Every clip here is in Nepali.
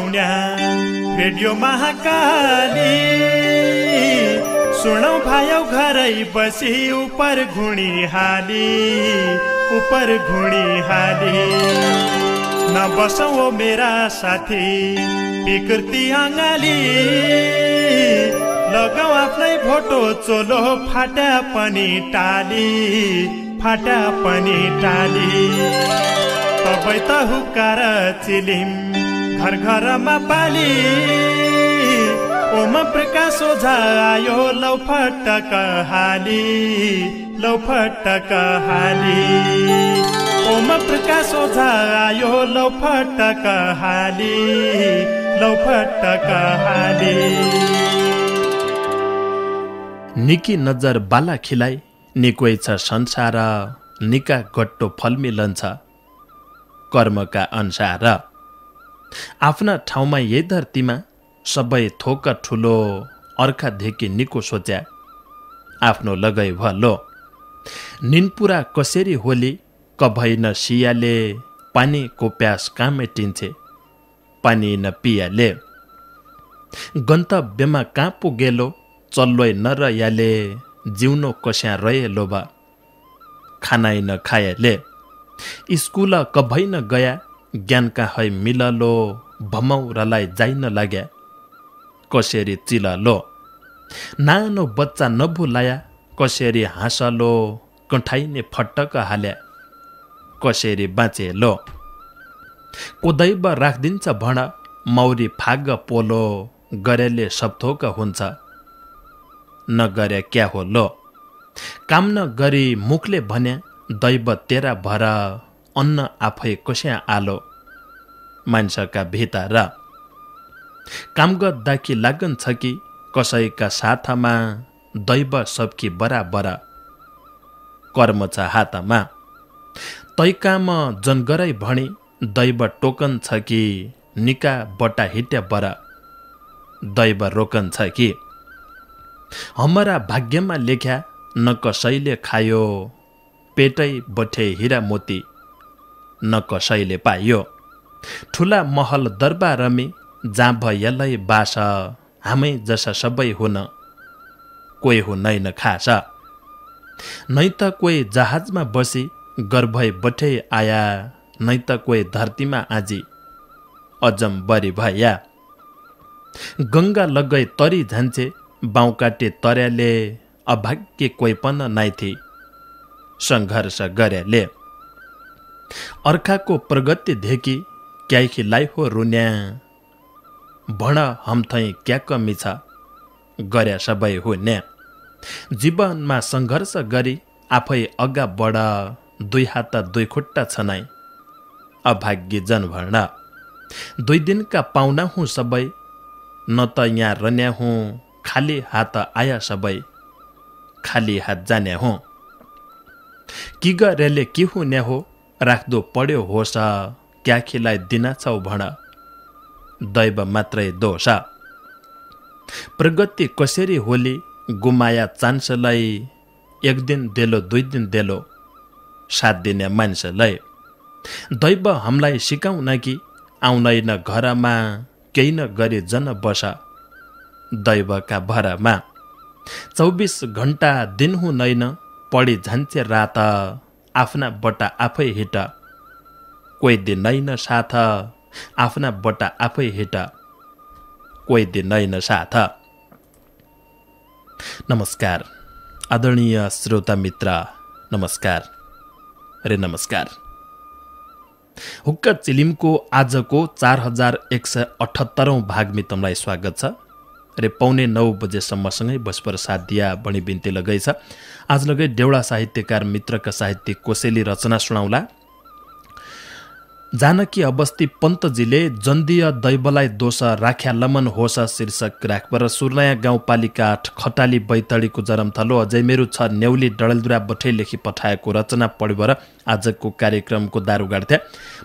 पाहुण्या रेडियो महाकाली सुनौ भायौ घरै बसी उपर घुणी हाली उपर घुणी हाली न बसौ मेरा साथी विकृति अङ्गाली लगाऊ आफ्नै भोटो चोलो फाटा पनि टाली फाटा पनि टाली तपाईँ त हुकार चिलिम घर घरमा पाली ओम प्रकाश ओझा आयो लौ फटक हाली लौ फटक हाली ओम प्रकाश ओझा आयो लौ फटक हाली लौ फटक हाली निकी नजर बाला खिलाइ निकै छ संसार निका गट्टो फलमिलन छ कर्मका अनुसार आफ्ना ठाउँमा यही धरतीमा सबै थोक ठुलो अर्खा धेकी निको सोच्या आफ्नो लगै भलो निनपुरा कसरी होली न सियाले पानीको प्यास कहाँ मेटिन्छे पानी न पियाले गन्तव्यमा कहाँ पुगेलो चल्लोइ नरयाले जिउनो कस्या रहे लोभा खानाइ न खायाले स्कुल कभै न गया ज्ञानका है मिललो रलाई जाइन लाग्या कसरी चिललो नानो बच्चा नभुलाया कसरी हाँसलो कठाइने फटक हाल्या कसरी बाँचे लो कोदैव राखिदिन्छ भण मौरी फाग पोलो गरेले सबथोक हुन्छ नगरे क्या हो लो काम नगरी मुखले भन्या दैव तेरा भर अन्न आफै कस्या आलो मान्छेका भेता र काम गर्दा कि लागन छ कि कसैका साथमा दैव सबकी बराबर कर्म छ हातमा तैकाम जनगरै भने दैव टोकन छ कि निका बटा हिट्या बर दैव रोकन छ कि हमरा भाग्यमा लेख्या न कसैले खायो पेटै बठे हिरा मोती न कसैले पायो ठुला महल दरबार रमे जाँ भयलै बास हामै जसा सबै हुन कोही हो नै खास नै त कोही जहाजमा बसे गर्भै बठे आया नै त कोही धरतीमा आजी अजम बरी भया गङ्गा लगै तरी झान्छे बाउ काटे तर्याले अभाग्य कोही पनि नै थिए सङ्घर्ष गर्याले अर्काको प्रगति धेकी क्याइ लाई हो रुन्या भण हम्थै क्याक मिछ गर्या सबै हो न्या जीवनमा सङ्घर्ष गरी आफै अगा बढ दुई हात दुई खुट्टा छनाइ अभाग्य भण दुई दिनका पाहुना हुँ सबै न त यहाँ रन्या हुँ खाली हात आया सबै खाली हात जान्या हुँ कि गरेले के हुने हो राख्दो पढ्यो होस दिना छौ भण दैव मात्रै दोष प्रगति कसरी होली गुमाया चान्सलाई एक दिन देलो दुई दिन देलो साथ दिने मान्छेलाई दैव हामीलाई सिकाउन कि आउनै न घरमा केही न गरी जन बस दैवका भरमा चौबिस घन्टा दिन न पढी झन्चे रात आफ्ना बट्टा आफै हिट कोही न साथ आफ्ना बट्टा आफै हेट कोही न साथ नमस्कार आदरणीय श्रोता मित्र नमस्कार रे नमस्कार हुक्क चिलिमको आजको चार हजार एक सय अठहत्तरौँ भागमी तमलाई स्वागत छ रे पाउने नौ बजेसम्मसँगै बस्पर दिया बणी बिन्ती लगै छ आज लगै देउडा साहित्यकार मित्रका साहित्यिक कोसेली रचना सुनाउला जानकी अवस्थी पन्तजीले जन्दीय दैवलाई दोष राख्या लमन होस शीर्षक राखपर सुर्नाया गाउँपालिका आठ खटाली बैतडीको जरमथलो अझै मेरो छ न्याउली डडेलदुरा बठै लेखी पठाएको रचना पढिभएर आजको कार्यक्रमको दारु थिए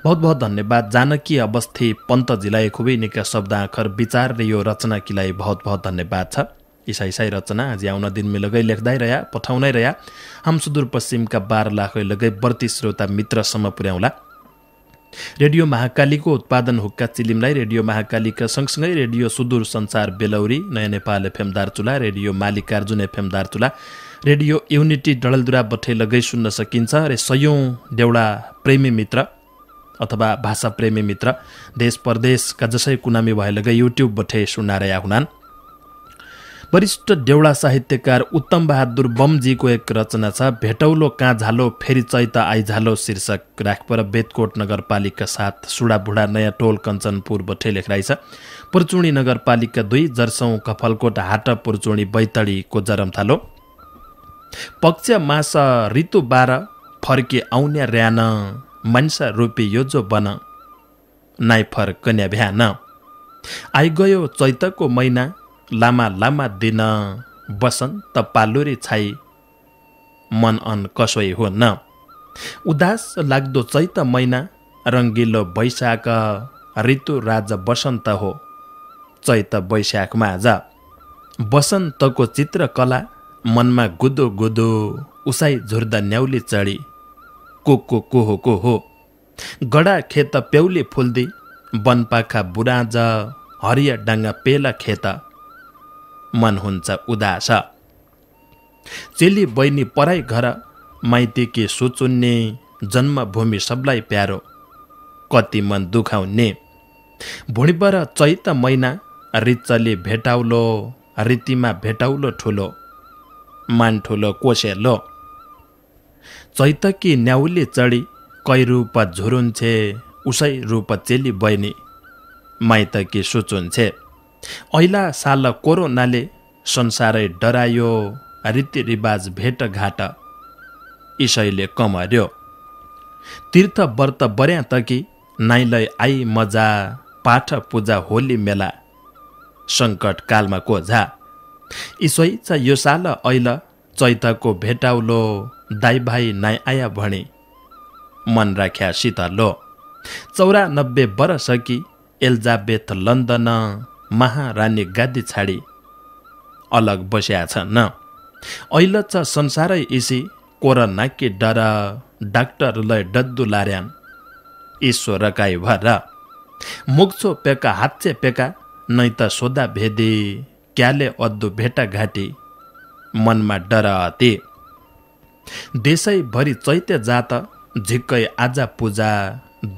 बहुत बहुत धन्यवाद जानकी अवस्थी पन्तजीलाई खुबै निका शब्द आखर विचार र यो रचनाकीलाई बहुत बहुत धन्यवाद छ इसाई इसाई रचना आज आउन दिन मिलगै लेख्दै रह्या पठाउनै रह्या हाम सुदूरपश्चिमका बाह्र लाखै लगै बढ्ती श्रोता मित्रसम्म पुर्याउला रेडियो महाकालीको उत्पादन हुक्का चिलिमलाई रेडियो महाकालीका सँगसँगै रेडियो सुदूर संसार बेलौरी नयाँ Nepal FM Darchula radio Mallikarjun FM Darchula radio unity Dadeldhura बठे लगै सुन्न सकिन्छ र सयौँ देउडा प्रेमी मित्र अथवा भाषा प्रेमी मित्र देश परदेशका जसै कुनामी भए लगै सुन्न सुन्नारया हुनान् वरिष्ठ डेउडा साहित्यकार उत्तम बहादुर बमजीको एक रचना छ भेटौलो कहाँ झालो फेरि चैता आइझालो शीर्षक राखपर बेदकोट नगरपालिका साथ बुढा नयाँ टोल कञ्चनपुर बठे लेखराई छ पुर्चुणी नगरपालिका दुई जर्सौँ कफलकोट हाट पुर्चुणी बैतडीको जरमथालो पक्ष मास ऋतु बाह्र फर्के आउने र्यान मान्छा रूपी योजो बन नाइफर कन्या भ्यान आइगयो चैतको महिना लामा लामा दिन बसन्त पालुरे छाइ छाई मन अन कसै हो न उदास लाग्दो चैत महिना रङ्गिलो वैशाख ऋतु राज बसन्त हो चैत वैशाखमा आज बसन्तको चित्रकला मनमा गुदो गुदो उसाई झुर्दा न्याउली चढी को को को हो को हो गडा खेत प्याउले फुल्दी वनपाखा बुराज हरिया डाङ्गा पेला खेत मन हुन्छ उदास चेली बहिनी पराई घर माइती के सुचुन्ने जन्मभूमि सबलाई प्यारो कति मन दुखाउने भुँडीपर चैत महिना रिच्चले भेटाउलो रीतिमा भेटाउलो ठुलो मान ठुलो कोसेलो चैतकी न्याउले चढी कै रूप झुरुन्छे उसै रूप चेली बहिनी माइतकी सुचुन्छे ऐला साल कोरोनाले संसारै डरायो रीतिरिवाज भेटघाट इसैले कमर्यो तीर्थ व्रत बर्या कि नाइलै आई मजा पाठ पूजा होली मेला सङ्कट को झा इसै छ यो साल ऐल चैतको भेटाउलो दाई भाइ नाइ आया भने मन राख्या शीतलो चौरानब्बे वर्ष कि एल्जाबेथ लन्दन महारान्य गाद्य छाडी अलग बस्या छन् ऐलच्च संसारै इसी कोर नाक्य डर डाक्टरलाई डद्दु लार्यान ईश्वर काई भर मुख्छो पेका हात्चे पेका नै त सोदा भेदे क्याले अद्दु भेटा घाटी मनमा डर ते देशैभरि चैत्य जात झिक्कै आजा पूजा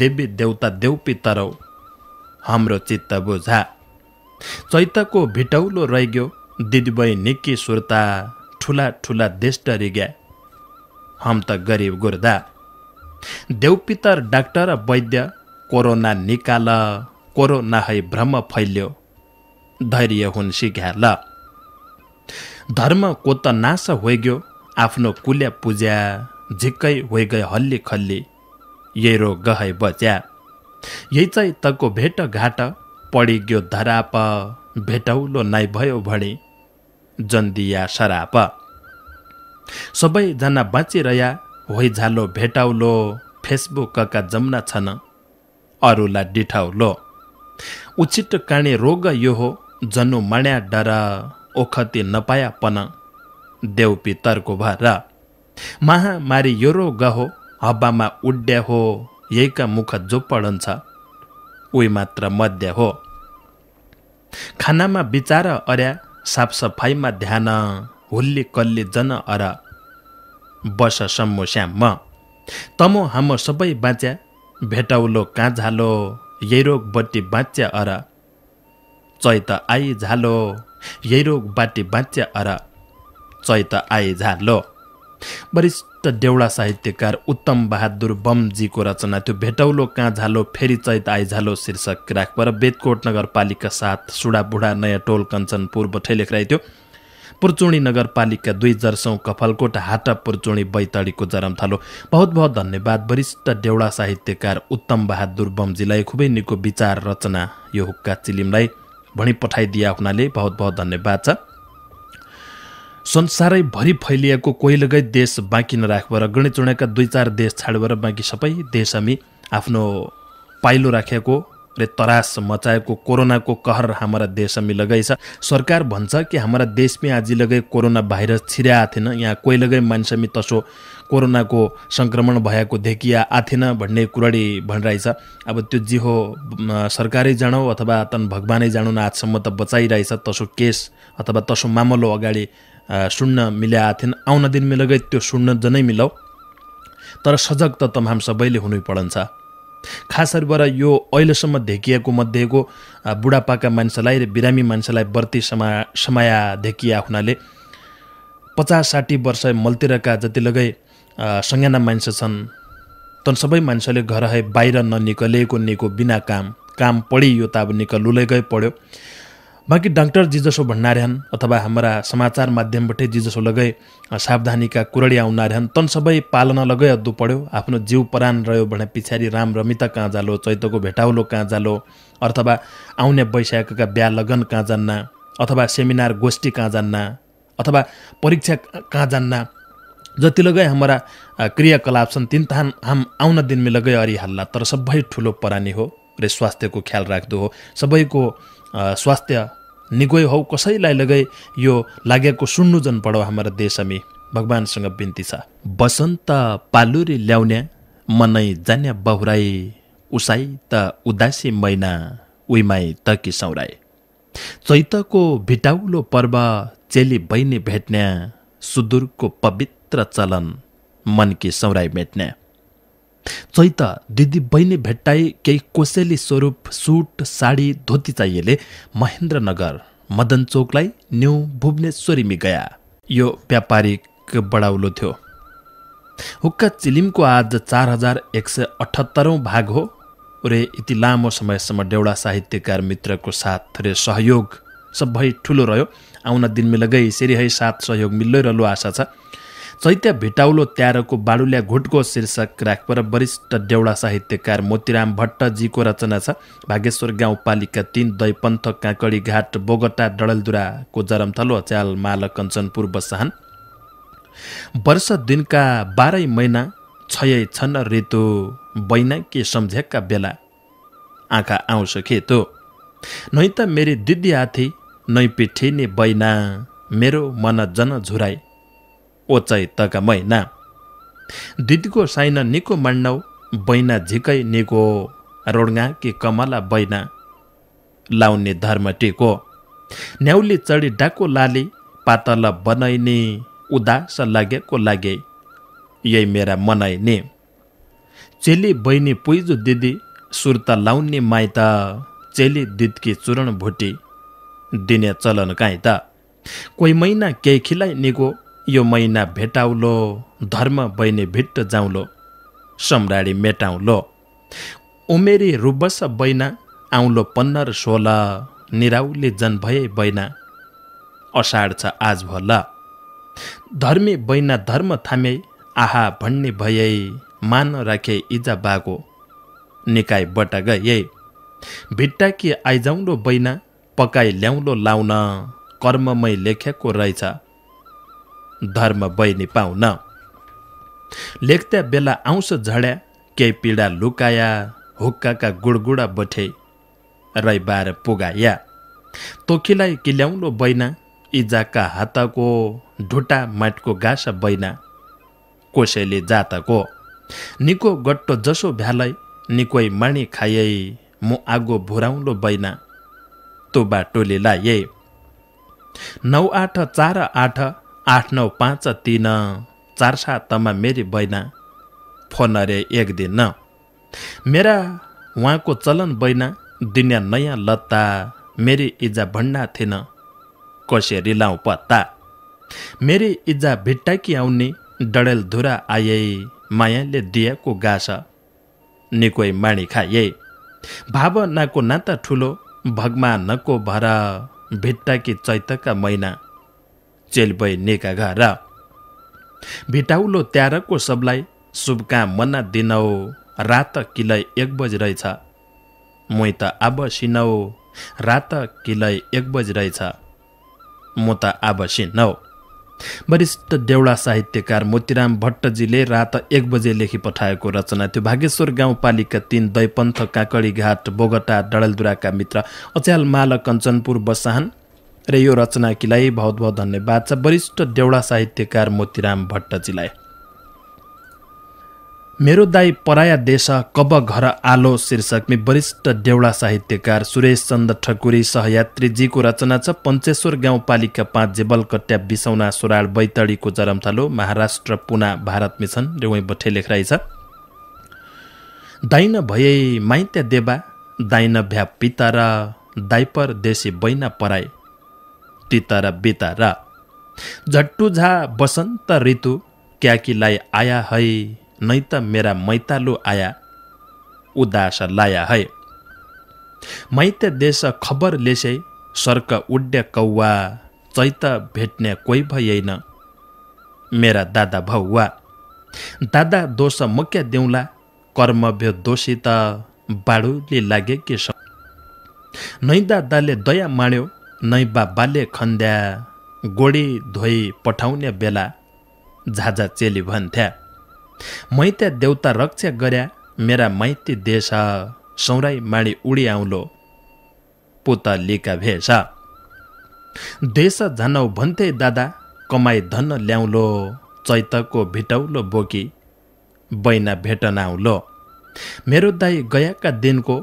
देवी देउता देउपी तरौ हाम्रो चित्त बुझा चैतको भिटौलो रहिग्यो दिदीबै निकै सुर्ता ठुला ठुला देश रिग्या हम त गरिब गुर्दा देउपितर डाक्टर वैद्य कोरोना निकाल कोरोना है भ्रम फैल्यो धैर्य हुन् सिक्या ल को त नाश होइग्यो आफ्नो कुल्या पुज्या झिक्कै होइगए हल्ली खल्ली यही रोग गहै बच्या यही चाहिँ तको भेट घाट पडिग्यो धराप भेटौलो नै भयो भने जन्दिया सराप सबैजना बाँचिरहया होइ भेटाउलो भेटौलो फेसबुकका जम्ना छन् अरूलाई डिठाउलो उचित काँडे रोग यो हो जनु मण्या डर ओखती नपाया देउपी तर्को भर महामारी यो रोग हो हब्बामा उड्या हो यहीका मुख जो पढन्छ उही मात्र मध्य हो खानामा विचार अर्या साफसफाइमा ध्यान हुल्ली कल्ली जन अर बस सम्मो श्याम म तमो हामो सबै बाँच्या भेटौलो यही रोग बट्टी बाँच्या अर चैत आई झालो रोग बाटी बाँच्या अर चैत आई झालो वरिष्ठ देउडा साहित्यकार उत्तम बहादुर बमजीको रचना त्यो भेटौलो कहाँ झालो फेरि चैत आइ झालो शीर्षक राख पर बेदकोट नगरपालिका सुडा सुडाबुढा नयाँ टोल कञ्चनपुर बठै थियो पुर्चुणी नगरपालिका दुई जर्सौँ कफलकोट हाटा पुर्चुणी बैतडीको थालो बहुत बहुत धन्यवाद वरिष्ठ देउडा साहित्यकार उत्तम बहादुर बमजीलाई खुबै निको विचार रचना यो हुक्का चिलिमलाई भनी पठाइदिया हुनाले बहुत बहुत धन्यवाद छ संसारै भरि फैलिएको कोही लगै देश बाँकी नराखेर चुनेका दुई चार देश छाडेर बाँकी सबै देश हामी आफ्नो पाइलो राखेको र तरास मचाएको कोरोनाको कहर हाम्रा देश हामी लगाइछ सरकार भन्छ कि हाम्रा देशमै आज लगै कोरोना भाइरस छिरा थिएन यहाँ कोही लगै मान्छेमी तसो कोरोनाको सङ्क्रमण भएको देखिया आथेन भन्ने कुराडी भनिरहेछ अब त्यो जे हो सरकारै जानौ अथवा तन भगवानै जानु आजसम्म त बचाइरहेछ तसो केस अथवा तसो मामलो अगाडि सुन्न मिलाएका थिएन आउन दिन मिलगै त्यो सुन्न जनै मिलाऊ तर सजग त तमाम सबैले हुनै पढन्छ खास गरेर यो अहिलेसम्म ढेकिएको मध्येको बुढापाका मान्छेलाई र बिरामी मान्छेलाई बर्ती समा समाया ढेकिया हुनाले पचास साठी वर्ष मल्तिरका जति लगै सङ्गाना मान्छे छन् तन सबै मान्छेले घर है बाहिर ननिकलेको निको बिना काम काम पढी यो त अब निकलुलै गए पढ्यो बाँकी डाक्टर जिजसो भन्नार्यान् अथवा हाम्रा समाचार माध्यमबाटै जिजसो लगाए सावधानीका कुरडी आउनार्यान् तन सबै पालना लगाए अद्दु पढ्यो आफ्नो जिउ परान रह्यो भने पछाडि राम रमिता कहाँ जालो चैतको भेटाउलो कहाँ जालो अथवा आउने वैशाखका बिहा लगन कहाँ जान्न अथवा सेमिनार गोष्ठी कहाँ जान्न अथवा परीक्षा कहाँ जान्न जति लगै हाम्रा क्रियाकलाप छन् तिन तहान हाम आउन दिनमै लगाए अरिहाल्ला तर सबै ठुलो परानी हो र स्वास्थ्यको ख्याल राख्दो हो सबैको स्वास्थ्य निगोय हौ कसैलाई लगै यो लागेको सुन्नु जन पढौ हाम्रो देशमी भगवान्सँग बिन्ती छ बसन्त पालुरी ल्याउने मनै जान्या बहुराई उसाई त उदासी मैना उइमाई त कि सौराई चैतको भिटाउलो पर्व चेली बहिनी भेट्ने सुदूरको पवित्र चलन मन सौराई चैत दिदी बहिनी भेट्टाई केही कोसेली स्वरूप सुट साडी धोती चाहिएले महेन्द्रनगर मदन चौकलाई न्यु भुवनेश्वरीमी गया यो व्यापारिक बडाउलो थियो हुक्का चिलिमको आज चार हजार एक सय अठहत्तरौँ भाग हो उरे यति लामो समयसम्म डेउडा साहित्यकार मित्रको साथ रे सहयोग सबै ठुलो रह्यो आउन दिन मिलगै यसरी है साथ सहयोग मिल्दै रहलो आशा छ चैत्य भेटाउलो त्यारोको बाडुल्या घुटको शीर्षक राखपर वरिष्ठ डेउडा साहित्यकार मोतीराम भट्टजीको रचना छ भागेश्वर गाउँपालिका तिन दैपन्थ काँकडी घाट बोगटा डडलदुराको जरमथलो च्याल माल कञ्चनपुर बसाहन वर्ष दिनका बाह्रै महिना छय छन् ऋतु बैना के सम्झेका बेला आँखा आउँछ खेतो नै त मेरी दिदी आथी नै पिठिने बैना मेरो मन जन झुराई ओचै तका मैना दिदीको साइन निको मान्नौ बैना झिकै निको रोडगा कि कमला बैना लाउने धर्म टेको न्याउली चढी डाको लाली पातल बनाइने उदास लागेको लागे यही मेरा मनाइने चेली बहिनी पुइजो दिदी सुर्ता लाउने माइत चेली दिदकी चुरण भुटी दिने चलन काहीँ त कोही महिना केही खिलाइ निको यो मैना भेटाउलो धर्म बैने भिट्ट जाउँलो सम्राडी मेटाउँलो उमेरी रुबस बैना आउँलो पन्नर सोल निराउले जन भए बैना अषाढ छ आज भल धर्मी बैना धर्म थामे आहा भन्ने भए मान राखे इजा बागो निकाय बटग यही भिट्टा कि आइजाउँलो बैना पकाइ ल्याउँलो लाउन कर्ममै लेखेको रहेछ धर्म बहिनी पाउन लेख्दा बेला आउँछ झड्या केही पीडा लुकाया हुक्काका गुडगुडा बठे रैबार पुगाया तोखीलाई किल्याउलो बैना इजाका हातको ढुटा माटको गासा बैना कोसैले जातको निको गट्टो जसो भ्यालै निकोई माणी खाए म आगो भुराउलो बैना तो बाटोले लाए नौ आठ चार आठ आठ नौ पाँच तिन चार सातमा मेरी बैना फोन अरे एक दिन मेरा उहाँको चलन बैना दुनियाँ नयाँ लत्ता मेरी इज्जा भन्ना थिएन कसेरी लाउँ पत्ता मेरी इज्जा भिट्टाकी आउने धुरा आए मायाले दिएको गास निकै माणी खाए भावनाको नाता ठुलो भगमानको भर भिट्टाकी चैतका मैना चेलबै नेका घर भिटाउलो त्यारकको सबलाई शुभकामना दिनौ रात किलै एक बज रहेछ मै त अब सिनौ रात किलै एक बज रहेछ म त आब सिनौ वरिष्ठ देउडा साहित्यकार मोतीराम भट्टजीले रात एक बजे लेखी पठाएको रचना थियो भागेश्वर गाउँपालिका तिन दैपन्थ काकडीघाट बोगटा डडेलधुराका मित्र अच्याल माल कञ्चनपुर बसाहन र यो रचनाकीलाई बहुत बहुत धन्यवाद छ वरिष्ठ देउडा साहित्यकार मोतीराम भट्टजीलाई मेरो दाई पराया देश कब घर आलो शीर्षकमी वरिष्ठ देउडा साहित्यकार सुरेश चन्द ठकुरी सहयात्रीजीको रचना छ पञ्चेश्वर गाउँपालिका पाँच जेबलकट्या बिसौना सोराल बैतडीको जरमथालो महाराष्ट्र पुना भारत मिसन रेवै बठे लेखराई छ दाइन भए माइत्या देवा दाइन भ्या पिता र दाइपर देशी बैना पराई तितर बितर झट्टुझा बसन्त ऋतु क्याकीलाई आया है नै त मेरा मैतालु आया उदास लाया है मैत देश खबर लेसे सर्क उड्य कौवा चैत भेट्ने कोही भएन मेरा दादा भौवा दादा दोष मुख्य देउला कर्मभ्य दोषी त बाडुले लागे के नैदा दाले दया माण्यो नैबा बाल्य खन्द्या गोडी धोई पठाउने बेला झाझा चेली भन्थ्या मैत्या देउता रक्षा गर्या मेरा माइती देश सौराई माडी उडी आउँलो लिका भेष देश झानौ भन्थे दादा कमाई धन ल्याउलो चैतको भिटौलो बोकी बैना भेट नआउलो मेरो दाई गयाका दिनको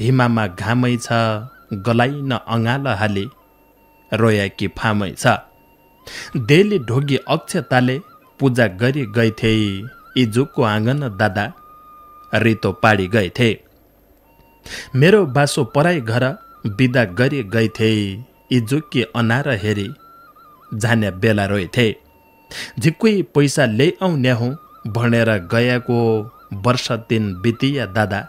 हिमामा घामै छ गलाइन अँगाल हाली रोयाकी फामै छ देली ढोगी अक्षताले पूजा गरी गइथे इजुको आँगन दादा रितो पाडी गएथे मेरो बासो पराई घर बिदा गरी गइथे इजुकी अनार हेरी जाने बेला रोएथे झिक्कै पैसा ल्याइआउने हौ भनेर गएको वर्ष दिन बितिया दादा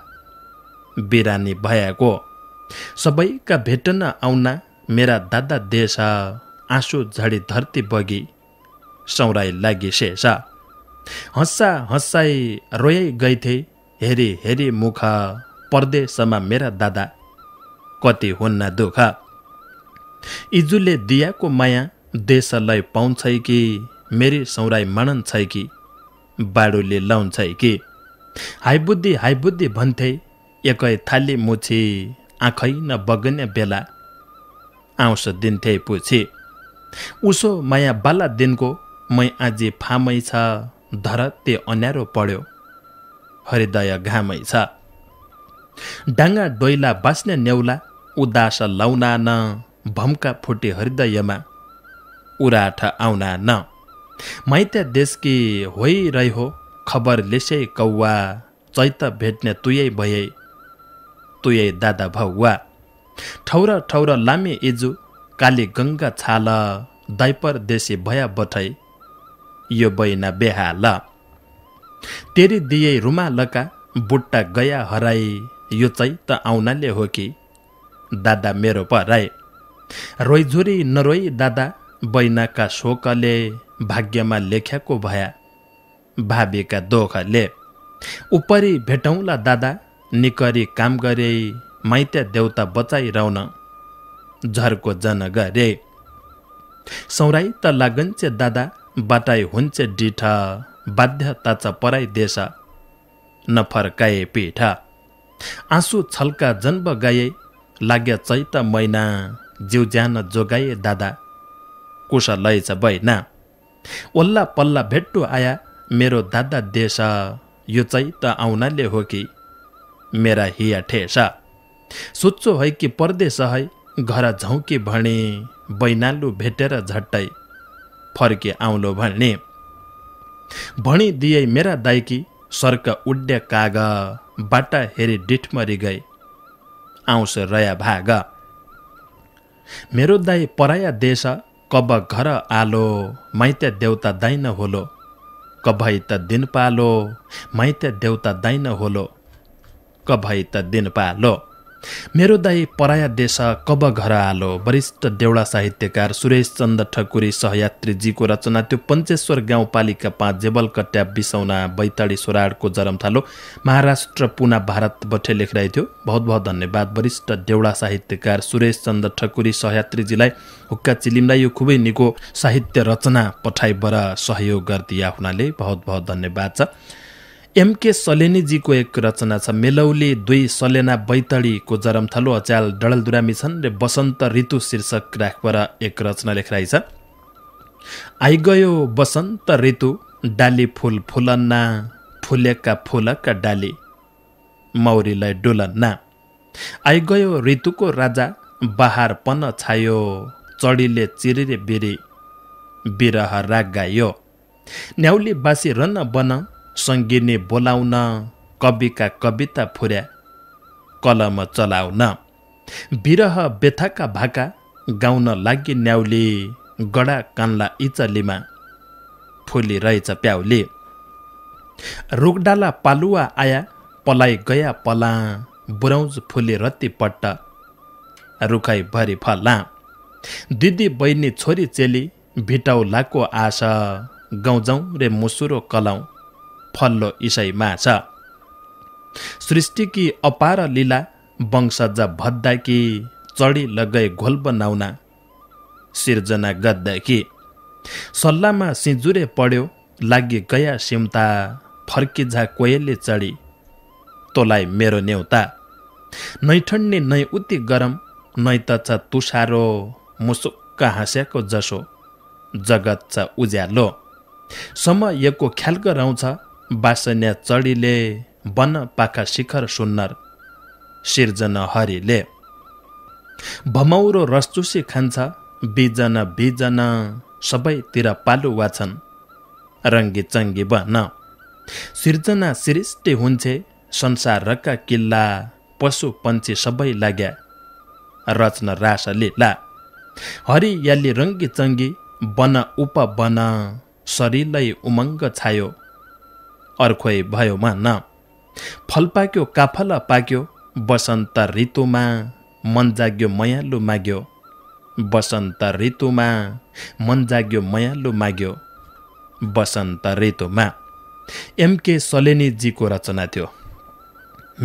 बिरानी भएको सबैका भेट्न आउना मेरा दादा देश आँसु झडी धरती बगी सौराई लागि शेषा हँसा हँसाई रोयै गइथे हेरी हेरी मुख परदेशमा मेरा दादा कति हुन्न दुख इजुले दियाको माया देशलाई पाउँछै कि मेरी सौराई छै कि बाडुले लाउँछै कि हाई बुद्धि हाई बुद्धि भन्थे एकै थाली मुछी आँखै नबगने बेला आउँछ दिन्थे पुछि उसो माया बाला दिनको मै आजे फामै छ धर ते अन्यारो पढ्यो हरिदय घामै छ डाङ्गा डोइला बाँच्ने नेउला उदास लाउना न भम्का फुटे हरिदयमा उराठ आउना न माइत्या देशकी रह्यो खबर लेसे कौवा चैत भेट्ने तुयै भए तुयै दादा भौवा ठौर ठौर लामे इजु, काले गङ्गा छाल दैपर देशे भया बठै यो बैना बेहाल तेरि दिए रुमालका बुट्टा गया हराई यो चै त आउनाले हो कि दादा मेरो पराए रोइझुरी नरोई दादा बैनाका शोकले भाग्यमा लेख्याको भया भाबेका दोखले उपरि भेटौँला दादा निकरी काम गरे माइत्या देउता बचाइरहन झर्को जन गरे सौराई त लागन्चे दादा बाटाई हुन्छ डिठ बाध्य ताच पराई देश नफर्काए पिठ आँसु छल्का जन्म गए लाग्या चैत मैना जिउ ज्यान जोगाए दादा कुश लैछ छ बैना ओल्ला पल्ला भेट्टु आया मेरो दादा देश यो चैत आउनाले हो कि मेरा हिया ठेसा सुच्चो है कि पर्दे सहाई घर झौके भने बैनालु भेटेर झट्टै फर्के आउँलो भणी दिए मेरा दाइकी सर्क उड्य काग बाटा हेरे डिठमरी गए आउँछ रया भाग मेरो दाई पराया देश कब घर आलो माइत्य देउता दाइन होलो कभै त दिन पालो माइत्य देउता दाइन होलो कभै त दिन पालो मेरो दाई पराया देश कब घर आलो वरिष्ठ देउडा साहित्यकार सुरेश चन्द्र ठकुरी सहयात्रीजीको रचना त्यो पञ्चेश्वर गाउँपालिका पाँच कट्या बिसौना बैताडी सोराडको जरमथालो महाराष्ट्र पुना भारत बठे लेखिरहेको थियो बहुत बहुत धन्यवाद वरिष्ठ देउडा साहित्यकार सुरेश चन्द्र ठकुरी सहयात्रीजीलाई हुक्का चिलिमलाई यो खुबै निको साहित्य रचना पठाइबर सहयोग गरिदिया हुनाले बहुत बहुत धन्यवाद छ एमके सलेनीजीको एक रचना छ मेलौली दुई सलेना बैतडीको जरमथलो अचाल डडलदुरामी छन् र वसन्त ऋतु शीर्षक राखपर एक रचना छ आइगयो बसन्त ऋतु डाली फुल फुलन्ना फुलेका फुलका डाली मौरीलाई डुलन्ना आइगयो ऋतुको राजा बहार पन छायो चडीले चिरिरे बिरी बिरह राग गायो न्याउली बासी रन बन सङ्गिने बोलाउन कविका कविता फुर्या कलम चलाउन विरह बेथाका भाका गाउन लागि न्याउले गडा कान्ला इचलीमा फुलिरहेछ प्याउले रुखडाला पालुवा आया पलाइ गया पला बुराउज फुले रत्तीपट्ट रुखाइ भरि फला दिदी बहिनी छोरी चेली भिटाउलाको आशा गाउँ जाउँ रे मुसुरो कलाउँ फल्लो इसैमा छ सृष्टिकी अपार लीला वंशज भद्दाकी चढी लगै घोल बनाउना सिर्जना गद्दाकी सल्लाहमा सिजुरे पढ्यो लागि गया सिम्ता फर्किझा कोयले चढी तोलाई मेरो नेउता नै नै उति गरम नै त छ तुसारो मुसुक्क हाँस्याको जसो जगत छ उज्यालो समयको ख्याल गराउँछ बासन्या चढीले वन पाखा शिखर सुन्नर सिर्जन हरिले भमौरो रसचुसी खान्छ बिजन बिजन सबैतिर पालुवा छन् रङ्गी चङ्गी बन सिर्जना सृष्टि हुन्छे संसारका किल्ला पशु पन्छी सबै लाग्या रचन रास लीला हरियाली रङ्गी चङ्गी बन उप शरीरलाई उमङ्ग छायो अर्खै भयो मान्न फल पाक्यो काफल पाक्यो बसन्त ऋतुमा मन जाग्यो मयालु माग्यो बसन्त ऋतुमा मन जाग्यो मयालु माग्यो बसन्त ऋतुमा एमके सलेनीजीको रचना थियो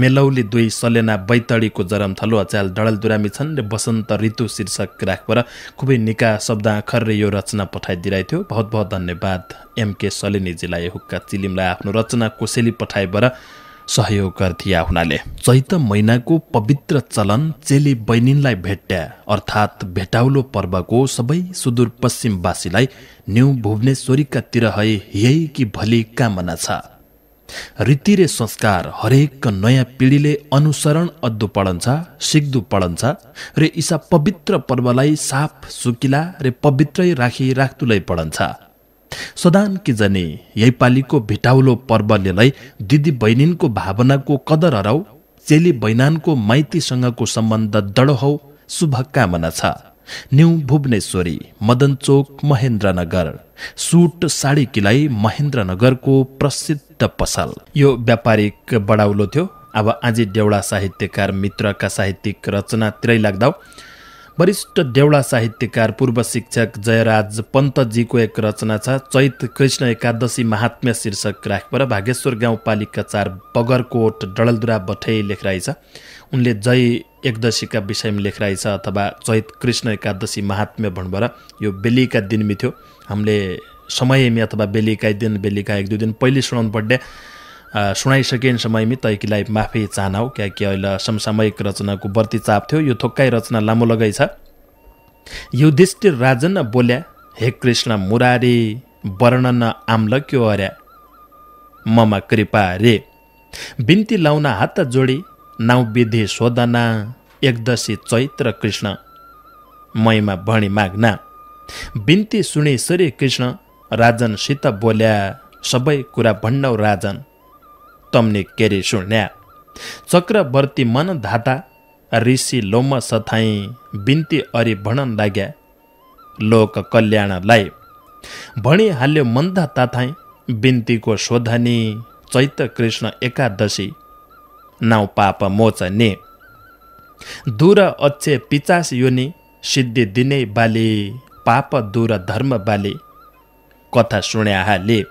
मेलौली दुई सलेना बैतडीको जरम थलो अचाल डडलदुरामी छन् र वसन्त ऋतु शीर्षक राखपर खुबै निका शब्द र यो रचना पठाइदिइरहेको थियो बहुत बहुत धन्यवाद एमके सलेनीजीलाई हुक्का चिलिमलाई आफ्नो रचना कोसेली पठाएबाट सहयोग गर्थिया हुनाले चैत महिनाको पवित्र चलन चेली बहिनीलाई भेट्या अर्थात् भेटाउलो पर्वको सबै सुदूरपश्चिमवासीलाई न्यु भुवनेश्वरीका तिर है यही कि भली कामना छ रीति रे संस्कार हरेक नयाँ पिँढीले अनुसरण अद्दु पढन्छ सिक्दु पढन्छ र ईसा पवित्र पर्वलाई साफ सुकिला र पवित्रै राखी राख्तुलाई पढन्छ सदान कि जने यही पालिको भिटाउलो पर्वलेलाई दिदी बहिनीको भावनाको कदर हराउ चेली बैनानको माइतीसँगको सम्बन्ध दडो हौ शुभकामना छ न्यू भुवनेश्वरी मदन चोक महेन्द्रनगर सुट साडी किलाई महेन्द्रनगरको प्रसिद्ध पसल यो व्यापारिक बडाउलो थियो अब आजै डेउडा साहित्यकार मित्रका साहित्यिक रचना तिरै लाग्दा वरिष्ठ देउडा साहित्यकार पूर्व शिक्षक जयराज पन्तजीको एक रचना छ चैत कृष्ण एकादशी महात्म्य शीर्षक राखेर भागेश्वर गाउँपालिका चार बगरकोट डडलदुरा बठै लेखराइछ उनले जय एकदशीका विषयमा लेखराइछ अथवा चैत कृष्ण एकादशी महात्म्य भन्नुभएर यो बेलीका दिनमी थियो हामीले समयमी अथवा बेलुका दिन बेलुका एक दुई दिन पहिले सुनाउनु पर्ने सुनाइसकेन समयमी तैकीलाई माफी चाहनाउ क्या कि अहिले समसामयिक रचनाको बर्ती चाप थियो यो थोक्काई रचना लामो लगाइ छ युधिष्ठिर राजन बोल्या हे कृष्ण मुरारी वर्णन आम्लक्यो अर्या ममा कृपा रे बिन्ती लाउन हात जोडी नाउ विधि सोधना एकदशी चैत्र कृष्ण मैमा भणी माग्ना बिन्ती सुने श्री कृष्ण राजनसित बोल्या सबै कुरा भन्नौ राजन तम् सुन्या सथाई बिन्ती अरि लाग्या लोक कल्याणलाई मन्दा हाल्यो बिन्तीको शोधनी चैत कृष्ण एकादशी मोचने दूर अच्छे पिचास योनी सिद्धि दिने बाली पाप दूर धर्म बाली कथा सुन्या हाले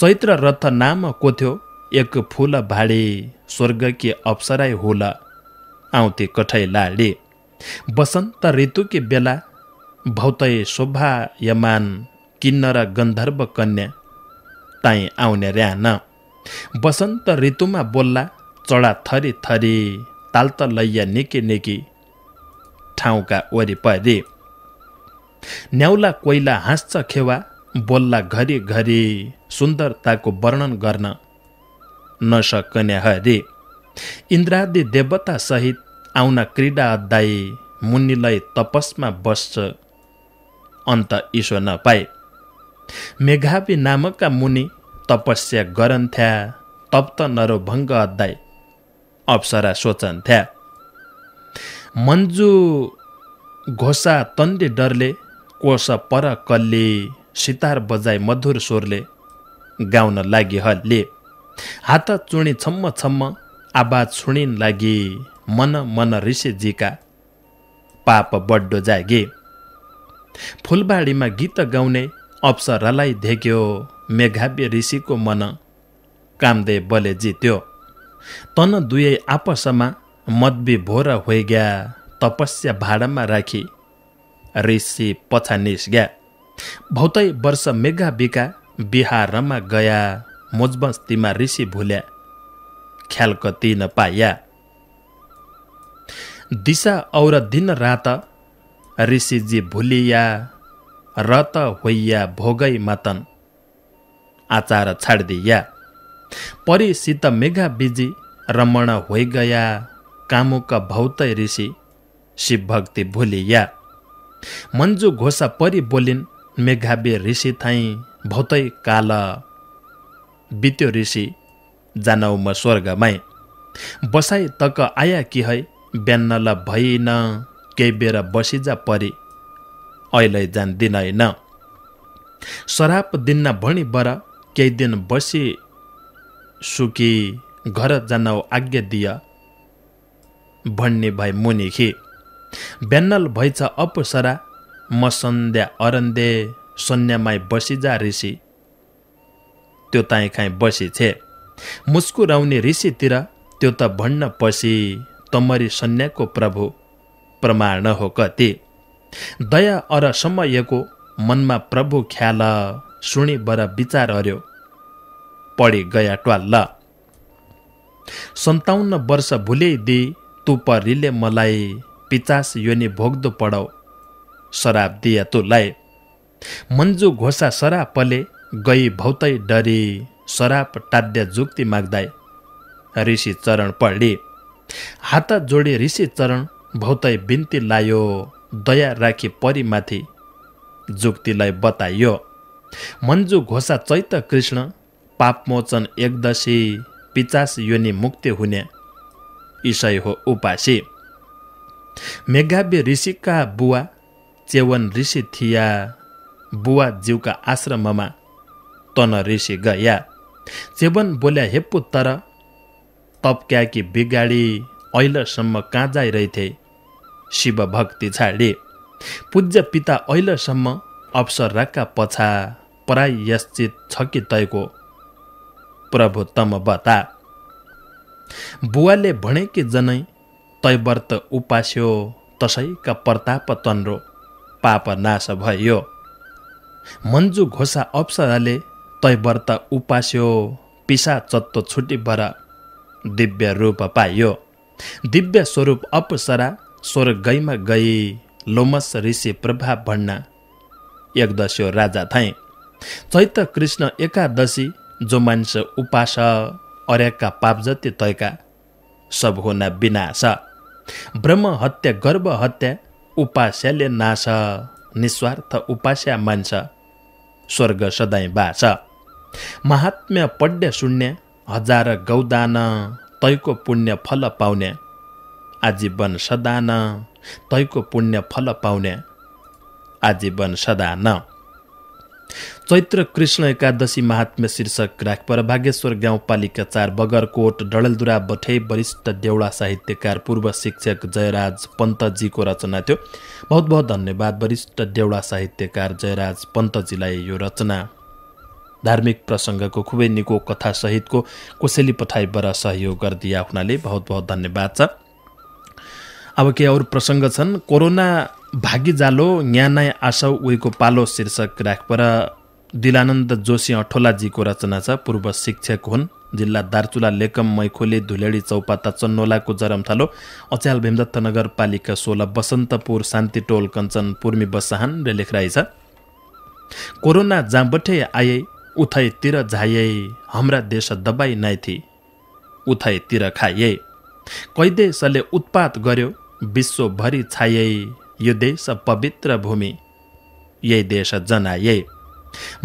चैत्र रथ नाम को थियो एक फूल भाडे स्वर्ग के अप्सराय होला आउँथे कठै लाडे बसन्त ऋतुकी बेला भौतय यमान किन्नर गन्धर्व कन्या ताई आउने ऱ्यान बसन्त ऋतुमा बोल्ला चढा थरी थरी त लैया निके निकी ठाउँका वरिपरि न्याउला कोइला हाँस्छ खेवा बोल्ला घरी सुन्दरताको वर्णन गर्न नसकने हरे इन्द्रादि देवतासहित आउना क्रीडा अध्याय मुनिलाई तपस्मा बस्छ अन्त ईश्वर नपाए मेघावी नामकका मुनि तपस्या गरन्थ्या तप्त नरो नरोभङ्ग अध्याय अप्सरा सोचन्थ्या मन्जु घोषा तन्डे डरले कोष पर कल्ली सितार बजाई मधुर स्वरले गाउन लागि हल्ले हात चुणे छम्म छम्म आवाज सुनिन लागे मन मन ऋषिजीका पाप बड्डो जागे फुलबारीमा गीत गाउने अप्सरालाई देख्यो मेघाव्य ऋषिको मन कामदे बले जित्यो तन दुवै आपसमा मद्बी भोर होइग्या तपस्या भाडामा राखी ऋषि पछा निस्ग्या भौतै वर्ष मेघाबिका बिहारमा गया मोजबस तिमा ऋषि भुल्या ख्याल कति नपाया दिशा और दिन रात ऋषिजी भुलिया रत होइया भोगै मतन आचार छाडिदिया परिसित मेघा बिजी रमण होइ गया कामुक भौतै ऋषि भक्ति भुलिया मन्जु घोषा परि बोलिन् मेघावी ऋषि थाई भौतै काल बित्यो ऋषि जानौ म स्वर्गमै बसाई तक आया कि है बिहान ल भइन केही बेर बसिजा परि अहिले जान्दिन होइन सराप दिन्न भणी बर केही दिन बसी सुकी घर जानौ आज्ञा दिय भन्ने भए मुनिखी बिहानल भइछ अपसरा म सन्ध्या अरन्दे सन्यामाई बसिजा ऋषि त्यो ताई काहीँ बसेछे मुस्कुराउने ऋषितिर त्यो त भन्न पसी तमरी सन्याको प्रभु प्रमाण हो कति दया अर समयको मनमा प्रभु ख्याल सुने बर विचार अर्यो पढी गया ट्वाल्ल सन्ताउन्न वर्ष दि तु परिले मलाई पिचास यो नि भोग्दो पढाउ शराब दिए तुलाई मन्जु घोषा सरापले गई भौतै डरी सराप टाड्य जुक्ति माग्दै ऋषि चरण पढे हात जोडे ऋषि चरण भौतै बिन्ती लायो दया राखी परिमाथि जुक्तिलाई बताइयो मन्जु घोषा चैत कृष्ण पापमोचन एकदशी पिचास योनि मुक्ति हुने ईशय हो उपासी मेघाव्य ऋषिका बुवा चेवन ऋषि थिया बुवा जिउका आश्रममा तन ऋषि गया जेवन बोल्या हे पुत्तर तप्क्याकी बिगाडी अहिलेसम्म कहाँ जाइरहेथे शिव भक्ति छाडे पूज्य पिता अवसर अप्सराका पछा पराय यश्चित छ कि तयको प्रभु तम बता बुवाले भने कि जनै तै व्रत उपास्यो तसैका प्रताप तन्रो पाप नाश भयो मन्जु घोषा अप्सराले तै व्रत उपास्यो पिसा चत्तो छुटी बर दिव्य रूप पाइयो दिव्य स्वरूप अपसरा स्वर्गैमा गई लोमस ऋषि प्रभाव भन्न एकदश्यो राजा थै चैत कृष्ण एकादशी जो मानिस उपास अर्याका पाप जति तयका सब हुन विनाश ब्रह्म हत्या गर्व हत्या उपास्याले नाश निस्वार्थ उपास्या मान्छ स्वर्ग सधैँ बाछ महात्म्य पढ्य शून्य हजार गौदान तैको पुण्य फल पाउने आजीवन सदा न तैको पुण्य फल पाउने आजीवन सदा चैत्र कृष्ण एकादशी महात्म्य शीर्षक राखपर भागेश्वर गाउँपालिका चार बगरकोट डडेलधुरा बठे वरिष्ठ देउडा साहित्यकार पूर्व शिक्षक जयराज पन्तजीको रचना थियो बहुत बहुत धन्यवाद वरिष्ठ देउडा साहित्यकार जयराज पन्तजीलाई यो रचना धार्मिक प्रसङ्गको खुबै निको कथासहितको कोसेली पठाइबाट सहयोग गरिदिया हुनाले बहुत बहुत धन्यवाद छ अब केही अरू प्रसङ्ग छन् कोरोना भागी जालो ज्ञानाय आशा उहीको पालो शीर्षक राखपर दिलानन्द जोशी अठोलाजीको रचना छ पूर्व शिक्षक हुन् जिल्ला दार्चुला लेकम मैखोले धुलेडी चौपाता चन्नोलाको थालो अच्याल भीमदत्त नगरपालिका सोह्र बसन्तपुर शान्ति टोल कञ्चन पूर्मी बसाहान र लेखराई छ कोरोना जहाँबाटै आए उथैतिर झाइए हाम्रा देश दबाई नै थिए उथैतिर खाइए कैदेशले उत्पात गर्यो विश्वभरि छाइए यो देश पवित्र भूमि यही देश जनाए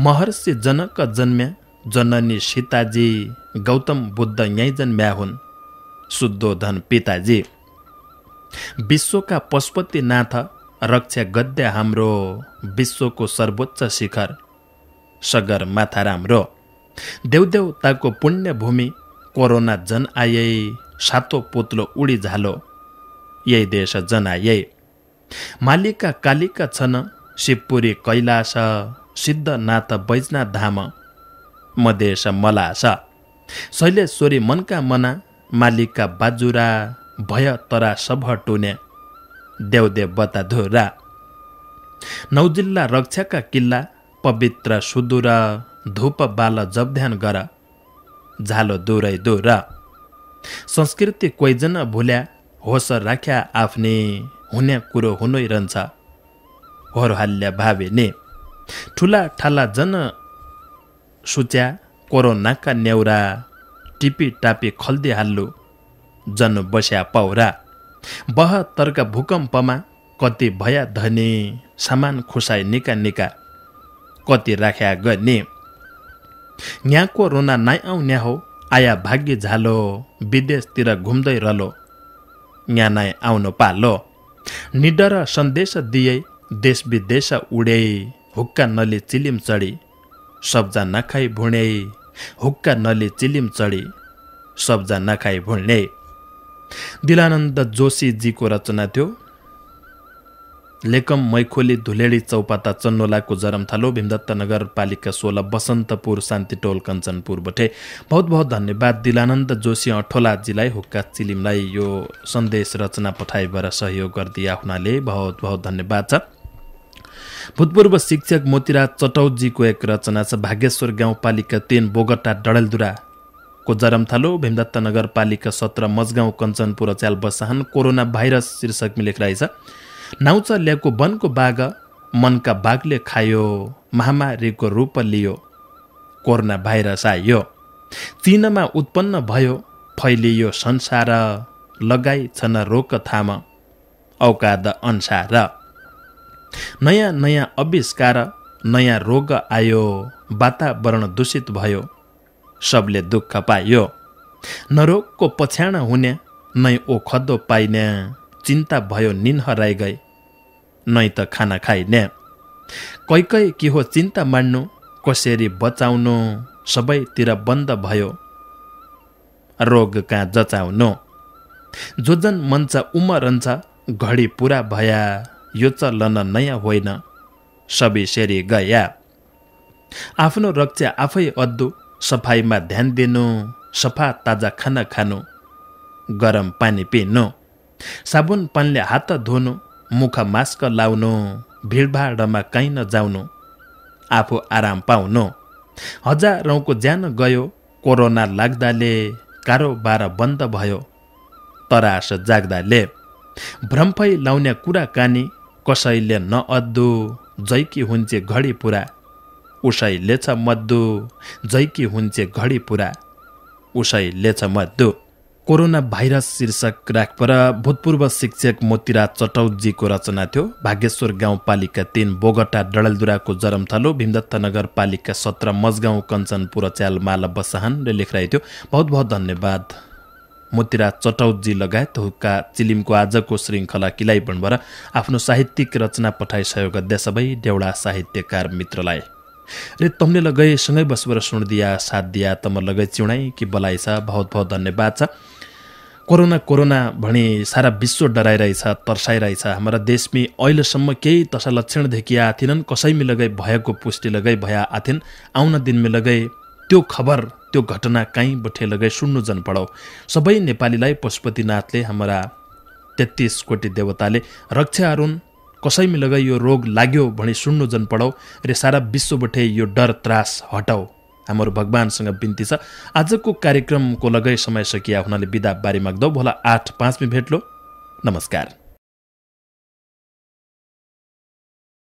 महर्षि जनक जन्म्या जननी सीताजी गौतम बुद्ध यहीँ जन्म्या हुन् शुद्धोधन पिताजी विश्वका पशुपतिनाथ रक्षा गद्य हाम्रो विश्वको सर्वोच्च शिखर सगर माथा राम्रो देवदेवताको पुण्यभूमि कोरोना जन आयै सातो पुत्लो उडी झालो यही देश जन जनायै मालिका कालिका छन शिवपुरी कैलास सिद्धनाथ बैजनाथ धाम मदेश मलास शैलेश्वरी मनका मना मालिका बाजुरा भय तरा सभ टुने देवदेव बताधुरा नौ जिल्ला रक्षाका किल्ला पवित्र सुदूर धूप बाल जपध्यान गर झालो दोरै दोर संस्कृति कोइजन भुल्या होस राख्या आफ्ने हुने कुरो हुनै रहन्छ हाल्या भावे ने ठुला ठाला जन सुच्या कोरोनाका नेउरा टिपी टापी खल्दी हाल्लु जन बस्या पौरा बह तर्क भूकम्पमा कति भया धनी सामान खुसाई निका निका कति राख्या गर्ने यहाँको रोना नाइ आउने हो आया भाग्य झालो विदेशतिर घुम्दै रलो यहाँ नै आउनु पालो निडर सन्देश दिए देश विदेश उडे हुक्का नले चिलिम चढी सब्जा नखाइ भुणे हुक्का नले चिलिम चढी सब्जा नखाइ भुँडे दिलानन्द जोशीजीको रचना थियो लेकम मैखोली धुलेडी चौपाता चन्नोलाको जरमथालो भीमदत्त नगरपालिका सोह्र बसन्तपुर शान्ति टोल कञ्चनपुर बठे बहुत बहुत धन्यवाद दिलानन्द जोशी अठोलाजीलाई हुक्का चिलिमलाई यो सन्देश रचना पठाइबाट सहयोग गरिदिया हुनाले बहुत बहुत धन्यवाद छ भूतपूर्व शिक्षक मोतिराज चटौजीको एक रचना छ भागेश्वर गाउँपालिका तेन बोगटा डडेलधुरा को जरमथालो भीमदत्त नगरपालिका सत्र मजगाउँ कञ्चनपुर च्याल बसाहन कोरोना भाइरस शीर्षक मिलेख रहेछ नाउचा ल्याएको वनको बाघ मनका बाघले खायो महामारीको रूप लियो कोरोना भाइरस आयो चिनमा उत्पन्न भयो फैलियो संसार लगाइछन् रोक थामा, औकाद अन्सार नयाँ नयाँ आविष्कार नयाँ रोग आयो वातावरण दूषित भयो सबले दुःख पायो नरोगको पछ्याण हुने नै ओखदो पाइने चिन्ता भयो निन्ह राई गए नै त खाना खाइने न्या कै के हो चिन्ता मान्नु कसरी बचाउनु सबैतिर बन्द भयो रोग कहाँ जचाउनु जोजन मन्छ उमरन्छ घडी पुरा भया यो चलन नयाँ होइन सबै सेरी गया आफ्नो रक्षा आफै अद्दु सफाइमा ध्यान दिनु सफा ताजा खाना खानु गरम पानी पिनु साबुन पानीले हात धुनु मुख मास्क लाउनु भिडभाडमा काहीँ नजाउनु आफू आराम पाउनु हजारौँको ज्यान गयो कोरोना लाग्दाले कारोबार बन्द भयो तरास जाग्दाले भ्रम्फै लाउने कुराकानी कसैले नअद्दु जैकी हुन्छे घडी पुरा उसैले छ मद्दु जैकी हुन्छे घडी पुरा उसैले छ मद्दु कोरोना भाइरस शीर्षक राखपर भूतपूर्व शिक्षक मोतीराज चटौतजीको रचना थियो भागेश्वर गाउँपालिका तिन बोगटा डडेलधुराको जरमथलो भीमदत्त नगरपालिका सत्र मजगाउँ कञ्चनपुर च्याल माला बसाहान लेख थियो बहुत बहुत धन्यवाद मोतीराज चटौजी लगायत हुक्का चिलिमको आजको श्रृङ्खला किलाइ र आफ्नो साहित्यिक रचना सहयोग अध्यक्ष सबै देवड़ा साहित्यकार मित्रलाई रे तमले लगै सँगै बसेर सुन दिया साथ दिया तम लगै चिउडाइ कि बलाइ छ बहुत बहुत धन्यवाद छ कोरोना कोरोना भने सारा विश्व डराइरहेछ तर्साइरहेछ हाम्रा देशमै अहिलेसम्म केही तसा लक्षण देखिया थिएनन् कसैमै लगाई भएको पुष्टि लगाई भया आथिन् आउन दिनमै लगै त्यो खबर त्यो घटना काहीँ बठे लगाई सुन्नु जन पढाउ सबै नेपालीलाई पशुपतिनाथले हाम्रा तेत्तिस कोटी देवताले रक्षा अरुण कसैमै लगाई यो रोग लाग्यो भने सुन्नु जन पढाउ र सारा विश्वबाटै यो डर त्रास हटाऊ हाम्रो भगवान्सँग बिन्ती छ आजको कार्यक्रमको लगै समय सकिया हुनाले बिदा बारी माग्दौ भोला आठ पाँचमी भेट्लो नमस्कार